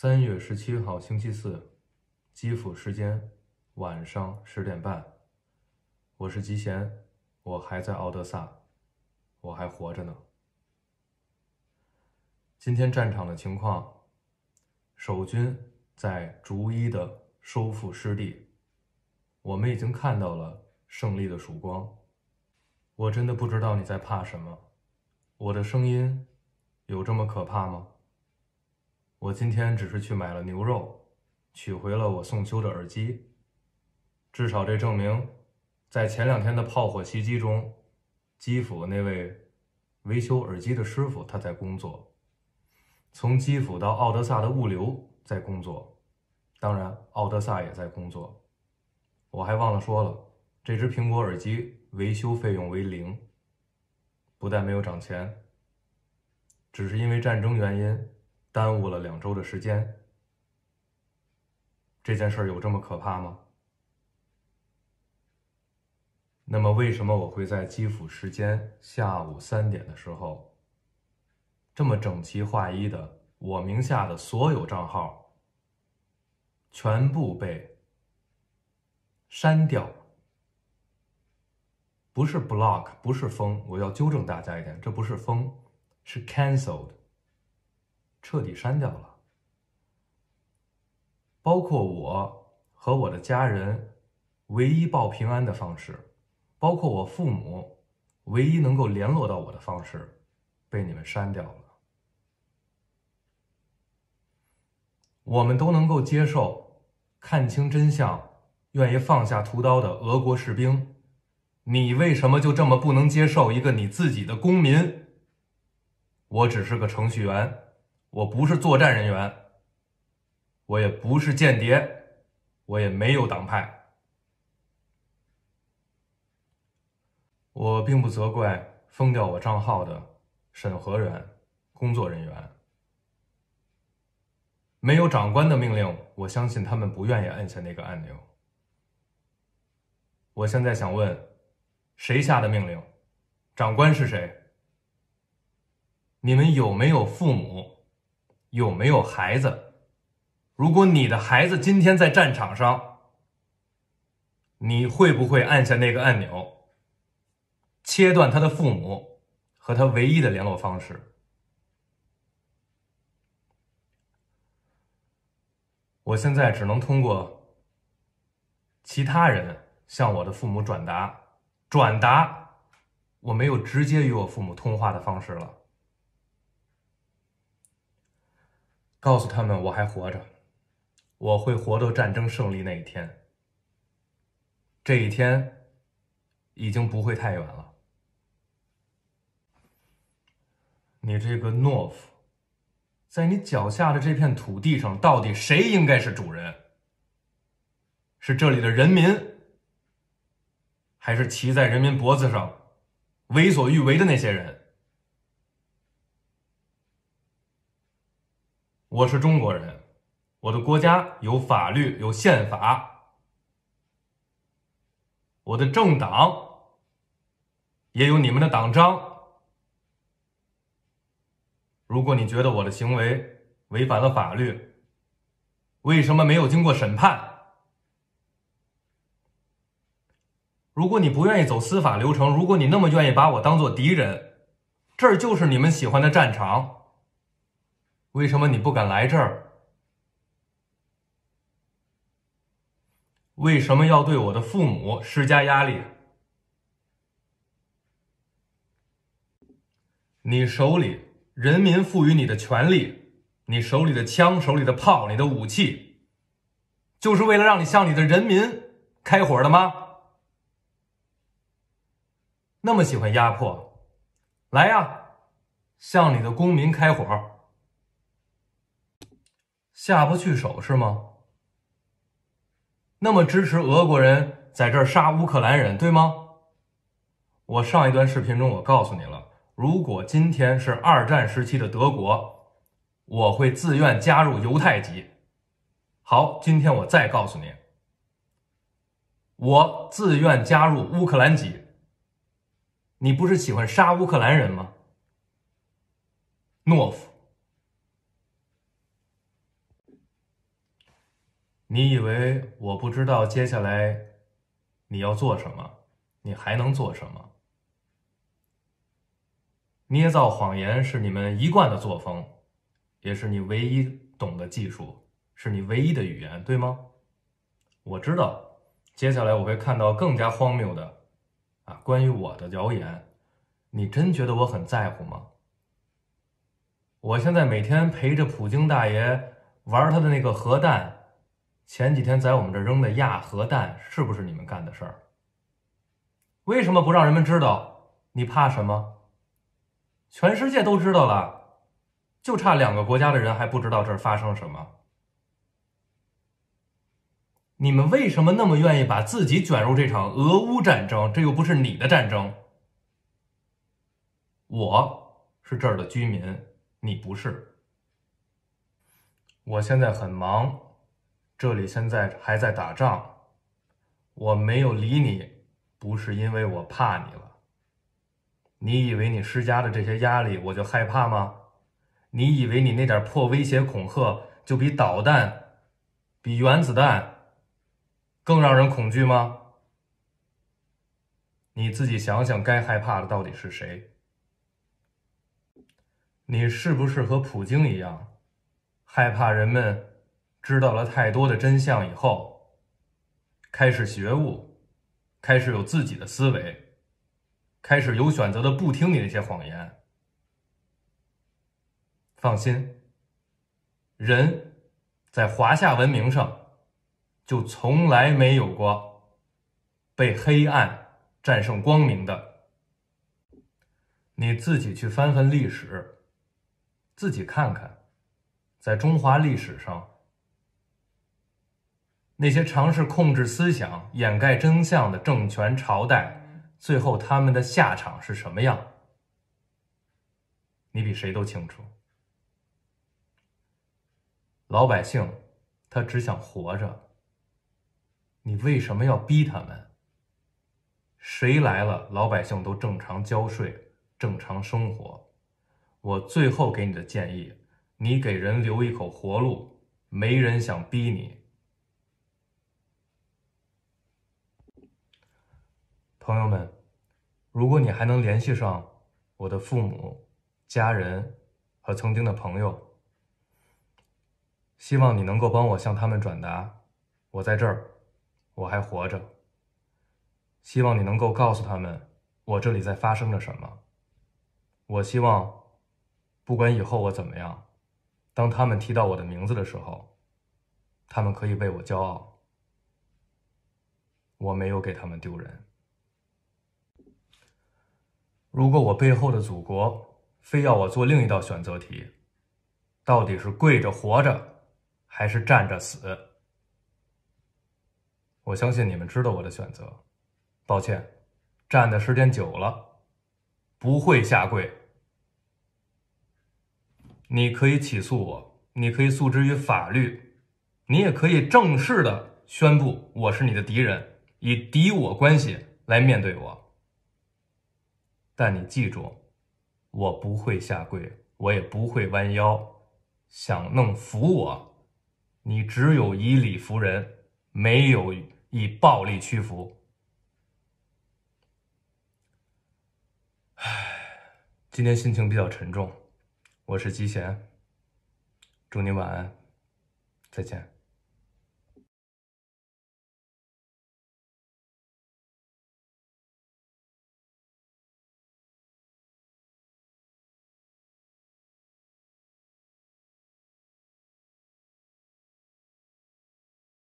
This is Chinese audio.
三月十七号星期四，基辅时间晚上十点半，我是吉贤，我还在奥德萨，我还活着呢。今天战场的情况，守军在逐一的收复失地，我们已经看到了胜利的曙光。我真的不知道你在怕什么，我的声音有这么可怕吗？我今天只是去买了牛肉，取回了我送修的耳机。至少这证明，在前两天的炮火袭击中，基辅那位维修耳机的师傅他在工作，从基辅到奥德萨的物流在工作，当然奥德萨也在工作。我还忘了说了，这只苹果耳机维修费用为零，不但没有涨钱，只是因为战争原因。耽误了两周的时间。这件事儿有这么可怕吗？那么为什么我会在基辅时间下午三点的时候，这么整齐划一的，我名下的所有账号全部被删掉？不是 block，不是封，我要纠正大家一点，这不是封，是 cancelled。彻底删掉了，包括我和我的家人唯一报平安的方式，包括我父母唯一能够联络到我的方式，被你们删掉了。我们都能够接受看清真相、愿意放下屠刀的俄国士兵，你为什么就这么不能接受一个你自己的公民？我只是个程序员。我不是作战人员，我也不是间谍，我也没有党派。我并不责怪封掉我账号的审核人、工作人员。没有长官的命令，我相信他们不愿意按下那个按钮。我现在想问，谁下的命令？长官是谁？你们有没有父母？有没有孩子？如果你的孩子今天在战场上，你会不会按下那个按钮，切断他的父母和他唯一的联络方式？我现在只能通过其他人向我的父母转达，转达我没有直接与我父母通话的方式了。告诉他们我还活着，我会活到战争胜利那一天。这一天已经不会太远了。你这个懦夫，在你脚下的这片土地上，到底谁应该是主人？是这里的人民，还是骑在人民脖子上为所欲为的那些人？我是中国人，我的国家有法律有宪法，我的政党也有你们的党章。如果你觉得我的行为违反了法律，为什么没有经过审判？如果你不愿意走司法流程，如果你那么愿意把我当做敌人，这儿就是你们喜欢的战场。为什么你不敢来这儿？为什么要对我的父母施加压力？你手里人民赋予你的权利，你手里的枪、手里的炮、你的武器，就是为了让你向你的人民开火的吗？那么喜欢压迫，来呀，向你的公民开火！下不去手是吗？那么支持俄国人在这儿杀乌克兰人，对吗？我上一段视频中我告诉你了，如果今天是二战时期的德国，我会自愿加入犹太籍。好，今天我再告诉你，我自愿加入乌克兰籍。你不是喜欢杀乌克兰人吗？懦夫。你以为我不知道接下来你要做什么？你还能做什么？捏造谎言是你们一贯的作风，也是你唯一懂的技术，是你唯一的语言，对吗？我知道，接下来我会看到更加荒谬的啊，关于我的谣言。你真觉得我很在乎吗？我现在每天陪着普京大爷玩他的那个核弹。前几天在我们这扔的亚核弹，是不是你们干的事儿？为什么不让人们知道？你怕什么？全世界都知道了，就差两个国家的人还不知道这儿发生了什么。你们为什么那么愿意把自己卷入这场俄乌战争？这又不是你的战争。我是这儿的居民，你不是。我现在很忙。这里现在还在打仗，我没有理你，不是因为我怕你了。你以为你施加的这些压力我就害怕吗？你以为你那点破威胁恐吓就比导弹、比原子弹更让人恐惧吗？你自己想想，该害怕的到底是谁？你是不是和普京一样，害怕人们？知道了太多的真相以后，开始觉悟，开始有自己的思维，开始有选择的不听你那些谎言。放心，人在华夏文明上就从来没有过被黑暗战胜光明的。你自己去翻翻历史，自己看看，在中华历史上。那些尝试控制思想、掩盖真相的政权朝代，最后他们的下场是什么样？你比谁都清楚。老百姓他只想活着，你为什么要逼他们？谁来了，老百姓都正常交税、正常生活。我最后给你的建议：你给人留一口活路，没人想逼你。朋友们，如果你还能联系上我的父母、家人和曾经的朋友，希望你能够帮我向他们转达，我在这儿，我还活着。希望你能够告诉他们，我这里在发生着什么。我希望，不管以后我怎么样，当他们提到我的名字的时候，他们可以为我骄傲，我没有给他们丢人。如果我背后的祖国非要我做另一道选择题，到底是跪着活着还是站着死？我相信你们知道我的选择。抱歉，站的时间久了，不会下跪。你可以起诉我，你可以诉之于法律，你也可以正式的宣布我是你的敌人，以敌我关系来面对我。但你记住，我不会下跪，我也不会弯腰。想弄服我，你只有以理服人，没有以暴力屈服。唉，今天心情比较沉重。我是吉贤，祝你晚安，再见。